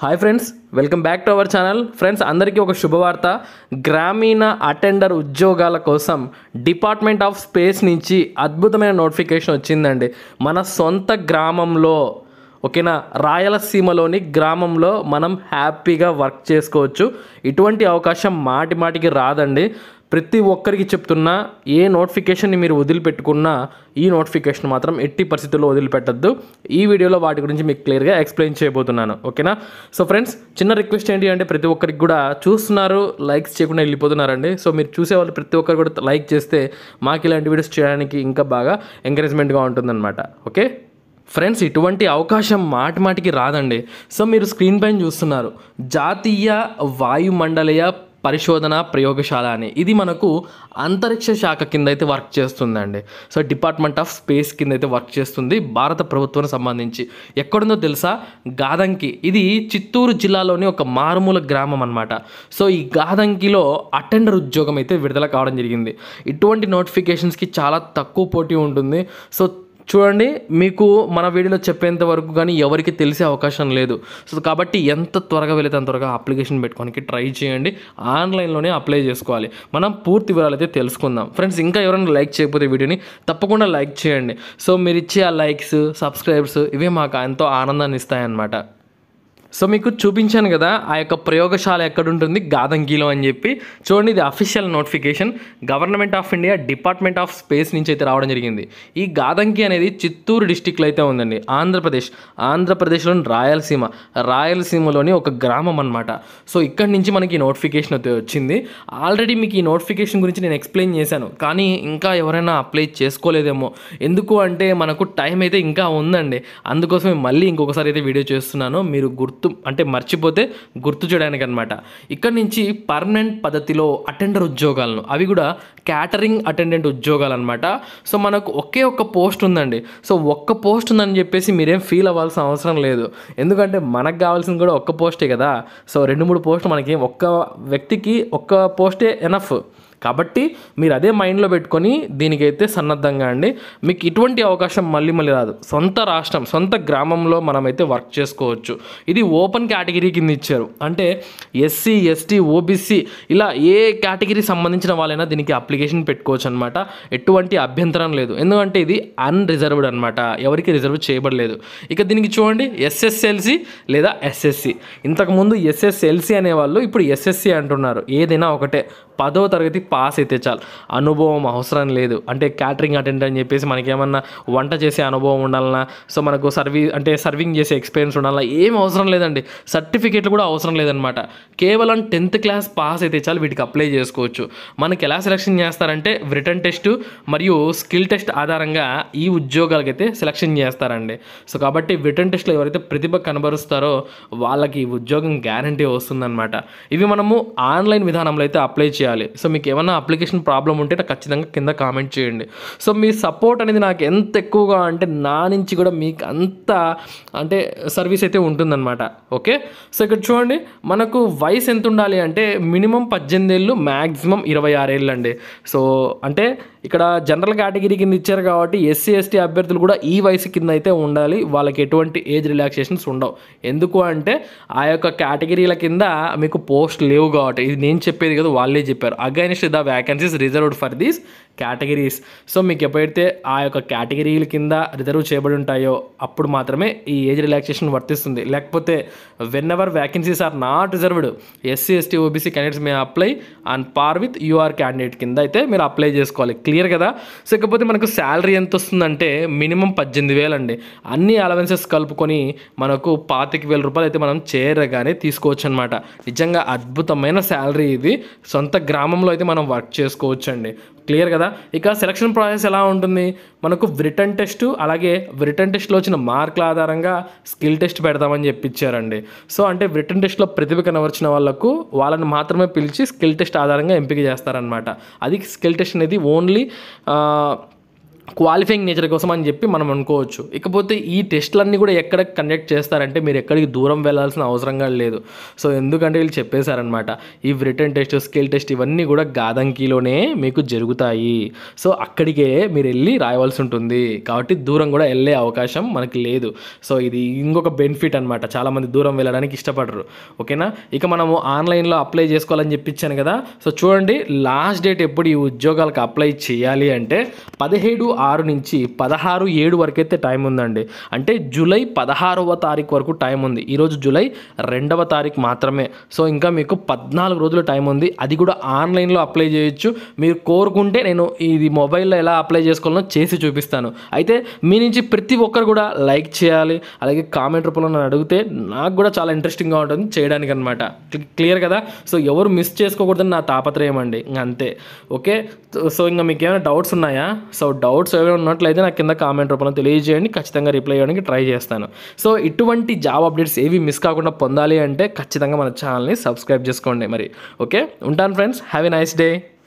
hi friends welcome back to our channel friends అందరికీ ఒక శుభవార్త గ్రామీణ అటెండర్ ఉద్యోగాల కోసం డిపార్ట్మెంట్ ఆఫ్ స్పేస్ నుంచి అద్భుతమైన నోటిఫికేషన్ వచ్చిందండి మన సొంత గ్రామంలో ఓకేనా రాయలసీమలోని గ్రామంలో మనం హ్యాపీగా వర్క్ చేసుకోవచ్చు ఇటువంటి అవకాశం మాటి మాటికి రాదండి ప్రతి ఒక్కరికి చెప్తున్నా ఏ నోటిఫికేషన్ని మీరు వదిలిపెట్టుకున్నా ఈ నోటిఫికేషన్ మాత్రం ఎట్టి పరిస్థితుల్లో వదిలిపెట్టద్దు ఈ వీడియోలో వాటి గురించి మీకు క్లియర్గా ఎక్స్ప్లెయిన్ చేయబోతున్నాను ఓకేనా సో ఫ్రెండ్స్ చిన్న రిక్వెస్ట్ ఏంటి అంటే ప్రతి ఒక్కరికి కూడా చూస్తున్నారు లైక్స్ చేయకుండా వెళ్ళిపోతున్నారండి సో మీరు వాళ్ళు ప్రతి ఒక్కరు కూడా లైక్ చేస్తే మాకు ఇలాంటి వీడియోస్ చేయడానికి ఇంకా బాగా ఎంకరేజ్మెంట్గా ఉంటుందన్నమాట ఓకే ఫ్రెండ్స్ ఇటువంటి అవకాశం మాటిమాటికి రాదండి సో మీరు స్క్రీన్ పైన చూస్తున్నారు జాతీయ వాయుమండలీయ పరిశోధన ప్రయోగశాల అని ఇది మనకు అంతరిక్ష శాఖ కింద అయితే వర్క్ చేస్తుందండి సో డిపార్ట్మెంట్ ఆఫ్ స్పేస్ కింద అయితే వర్క్ చేస్తుంది భారత ప్రభుత్వానికి సంబంధించి ఎక్కడుందో తెలుసా గాదంకి ఇది చిత్తూరు జిల్లాలోని ఒక మారుమూల గ్రామం అనమాట సో ఈ గాదంకిలో అటెండర్ ఉద్యోగం అయితే విడుదల కావడం జరిగింది ఇటువంటి నోటిఫికేషన్స్కి చాలా తక్కువ పోటీ ఉంటుంది సో చూడండి మీకు మన వీడియోలో చెప్పేంత వరకు కానీ ఎవరికి తెలిసే అవకాశం లేదు సో కాబట్టి ఎంత త్వరగా వెళితే అంత త్వరగా అప్లికేషన్ పెట్టుకోవడానికి ట్రై చేయండి ఆన్లైన్లోనే అప్లై చేసుకోవాలి మనం పూర్తి వివరాలు అయితే తెలుసుకుందాం ఫ్రెండ్స్ ఇంకా ఎవరైనా లైక్ చేయకపోతే వీడియోని తప్పకుండా లైక్ చేయండి సో మీరు ఇచ్చే ఆ లైక్స్ సబ్స్క్రైబ్స్ ఇవే మాకు ఎంతో ఆనందాన్ని ఇస్తాయన్నమాట సో మీకు చూపించాను కదా ఆ యొక్క ప్రయోగశాల ఎక్కడుంటుంది గాదంగిలో అని చెప్పి చూడండి ఇది official notification government of India department of space నుంచి అయితే రావడం జరిగింది ఈ గాదంకి అనేది చిత్తూరు డిస్టిక్లో అయితే ఉందండి ఆంధ్రప్రదేశ్ ఆంధ్రప్రదేశ్లోని రాయలసీమ రాయలసీమలోని ఒక గ్రామం అనమాట సో ఇక్కడి నుంచి మనకి ఈ నోటిఫికేషన్ అయితే వచ్చింది ఆల్రెడీ మీకు ఈ నోటిఫికేషన్ గురించి నేను ఎక్స్ప్లెయిన్ చేశాను కానీ ఇంకా ఎవరైనా అప్లై చేసుకోలేదేమో ఎందుకు అంటే మనకు టైం అయితే ఇంకా ఉందండి అందుకోసమే మళ్ళీ ఇంకొకసారి అయితే వీడియో చేస్తున్నాను మీరు గుర్తు గుర్తు అంటే మర్చిపోతే గుర్తు చేయడానికి అనమాట ఇక్కడ నుంచి పర్మనెంట్ పద్ధతిలో అటెండర్ ఉద్యోగాలను అవి కూడా క్యాటరింగ్ అటెండెంట్ ఉద్యోగాలు అనమాట సో మనకు ఒకే ఒక్క పోస్ట్ ఉందండి సో ఒక్క పోస్ట్ ఉందని చెప్పేసి మీరేం ఫీల్ అవ్వాల్సిన అవసరం లేదు ఎందుకంటే మనకు కావాల్సింది కూడా ఒక్క పోస్టే కదా సో రెండు మూడు పోస్ట్ మనకి ఒక్క వ్యక్తికి ఒక్క పోస్టే ఎనఫ్ కాబట్టి మీరు అదే మైండ్లో పెట్టుకొని దీనికైతే సన్నద్ధంగా అండి మీకు ఇటువంటి అవకాశం మళ్ళీ మళ్ళీ రాదు సొంత రాష్ట్రం సొంత గ్రామంలో మనమైతే వర్క్ చేసుకోవచ్చు ఇది ఓపెన్ కేటగిరీ కింద ఇచ్చారు అంటే ఎస్సీ ఎస్టీ ఓబీసీ ఇలా ఏ కేటగిరీ సంబంధించిన వాళ్ళైనా దీనికి అప్లికేషన్ పెట్టుకోవచ్చు అనమాట ఎటువంటి అభ్యంతరం లేదు ఎందుకంటే ఇది అన్రిజర్వ్డ్ అనమాట ఎవరికి రిజర్వ్ చేయబడలేదు ఇక దీనికి చూడండి ఎస్ఎస్ఎల్సి లేదా ఎస్ఎస్సి ఇంతకుముందు ఎస్ఎస్ఎల్సి అనేవాళ్ళు ఇప్పుడు ఎస్ఎస్సి అంటున్నారు ఏదైనా ఒకటే పదవ తరగతి పాస్ అయితే చాలు అనుభవం అవసరం లేదు అంటే క్యాటరింగ్ అటెండ్ అని చెప్పేసి మనకేమన్నా వంట చేసే అనుభవం ఉండాలన్నా సో మనకు సర్వీ అంటే సర్వింగ్ చేసే ఎక్స్పీరియన్స్ ఉండాలన్నా ఏం అవసరం లేదండి సర్టిఫికేట్లు కూడా అవసరం లేదనమాట కేవలం టెన్త్ క్లాస్ పాస్ అయితే చాలు వీటికి అప్లై చేసుకోవచ్చు మనకి ఎలా సెలక్షన్ చేస్తారంటే రిటర్న్ టెస్ట్ మరియు స్కిల్ టెస్ట్ ఆధారంగా ఈ ఉద్యోగాలకైతే సెలక్షన్ చేస్తారండి సో కాబట్టి రిటర్న్ టెస్ట్లో ఎవరైతే ప్రతిభ కనబరుస్తారో వాళ్ళకి ఉద్యోగం గ్యారంటీ వస్తుందన్నమాట ఇవి మనము ఆన్లైన్ విధానంలో అయితే అప్లై చేయాలి సో మీకు ఏమన్నా అప్లికేషన్ ప్రాబ్లం ఉంటే నాకు ఖచ్చితంగా కింద కామెంట్ చేయండి సో మీ సపోర్ట్ అనేది నాకు ఎంత ఎక్కువగా అంటే నా నుంచి కూడా మీకు అంత అంటే సర్వీస్ అయితే ఉంటుందన్నమాట ఓకే సో ఇక్కడ చూడండి మనకు వయసు ఎంత ఉండాలి అంటే మినిమం పద్దెనిమిది ఏళ్ళు మ్యాక్సిమం ఇరవై ఆరేళ్ళు అండి సో అంటే ఇక్కడ జనరల్ కేటగిరీ కింద ఇచ్చారు కాబట్టి ఎస్సీ ఎస్టీ అభ్యర్థులు కూడా ఈ వయసు కింద అయితే ఉండాలి వాళ్ళకి ఎటువంటి ఏజ్ రిలాక్సేషన్స్ ఉండవు ఎందుకు అంటే ఆ యొక్క కేటగిరీల కింద మీకు పోస్ట్ లేవు కాబట్టి ఇది నేను చెప్పేది కదా వాళ్ళే చెప్పారు against the vacancies reserved for these categories so మీకు ఎప్పుడైతే ఆ యొక్క కేటగిరీల కింద రిజర్వ్ చేయబడి ఉంటాయో అప్పుడు మాత్రమే ఈ ఏజ్ రిలాక్సేషన్ వర్తిస్తుంది లేకపోతే whenever vacancies are not reserved SC ST OBC candidates may apply and par with UR candidate కింద అయితే మీరు అప్లై చేసుకోవాలి క్లియర్ క్లియర్ కదా సో ఇకపోతే మనకు శాలరీ ఎంత వస్తుందంటే మినిమం పద్దెనిమిది వేలు అండి అన్ని అలవెన్సెస్ కలుపుకొని మనకు పాతిక వేల రూపాయలు అయితే మనం చేరగానే తీసుకోవచ్చు అనమాట నిజంగా అద్భుతమైన శాలరీ ఇది సొంత గ్రామంలో అయితే మనం వర్క్ చేసుకోవచ్చు అండి క్లియర్ కదా ఇక సెలక్షన్ ప్రాసెస్ ఎలా ఉంటుంది మనకు రిటర్న్ టెస్ట్ అలాగే రిటర్న్ టెస్ట్లో వచ్చిన మార్కుల ఆధారంగా స్కిల్ టెస్ట్ పెడదామని చెప్పించారండి సో అంటే రిటర్న్ టెస్ట్లో ప్రతిభ కనవర్చిన వాళ్ళకు వాళ్ళని మాత్రమే పిలిచి స్కిల్ టెస్ట్ ఆధారంగా ఎంపిక చేస్తారనమాట అది స్కిల్ టెస్ట్ అనేది ఓన్లీ క్వాలిఫైయింగ్ నేచర్ కోసం అని చెప్పి మనం అనుకోవచ్చు ఇకపోతే ఈ టెస్టులన్నీ కూడా ఎక్కడ కండక్ట్ చేస్తారంటే మీరు ఎక్కడికి దూరం వెళ్ళాల్సిన అవసరంగా లేదు సో ఎందుకంటే వీళ్ళు చెప్పేశారనమాట ఈ రిటర్న్ టెస్ట్ స్కిల్ టెస్ట్ ఇవన్నీ కూడా గాదంకీలోనే మీకు జరుగుతాయి సో అక్కడికే మీరు వెళ్ళి రాయవలసి ఉంటుంది కాబట్టి దూరం కూడా వెళ్ళే అవకాశం మనకి లేదు సో ఇది ఇంకొక బెనిఫిట్ అనమాట చాలామంది దూరం వెళ్ళడానికి ఇష్టపడరు ఓకేనా ఇక మనము ఆన్లైన్లో అప్లై చేసుకోవాలని చెప్పించాను కదా సో చూడండి లాస్ట్ డేట్ ఎప్పుడు ఈ ఉద్యోగాలకు అప్లై చేయాలి అంటే పదిహేడు ఆరు నుంచి పదహారు ఏడు వరకు అయితే టైం ఉందండి అంటే జూలై పదహారవ తారీఖు వరకు టైం ఉంది ఈరోజు జూలై రెండవ తారీఖు మాత్రమే సో ఇంకా మీకు పద్నాలుగు రోజులు టైం ఉంది అది కూడా ఆన్లైన్లో అప్లై చేయొచ్చు మీరు కోరుకుంటే నేను ఇది మొబైల్లో ఎలా అప్లై చేసుకోవాలో చేసి చూపిస్తాను అయితే మీ నుంచి ప్రతి ఒక్కరు కూడా లైక్ చేయాలి అలాగే కామెంట్ రూపంలో నన్ను అడిగితే నాకు కూడా చాలా ఇంట్రెస్టింగ్గా ఉంటుంది చేయడానికి అనమాట క్లియర్ కదా సో ఎవరు మిస్ చేసుకోకూడదని నా తాపత్రయం అండి అంతే ఓకే సో ఇంకా మీకు ఏమైనా డౌట్స్ ఉన్నాయా సో డౌట్స్ డౌట్స్ ఏవైనా ఉన్నట్లయితే నాకు కింద కామెంట్ రూపంలో తెలియజేయండి ఖచ్చితంగా రిప్లై చేయడానికి ట్రై చేస్తాను సో ఇటువంటి జాబ్ అప్డేట్స్ ఏవి మిస్ కాకుండా పొందాలి అంటే ఖచ్చితంగా మన ఛానల్ని సబ్స్క్రైబ్ చేసుకోండి మరి ఓకే ఉంటాను friends have a nice day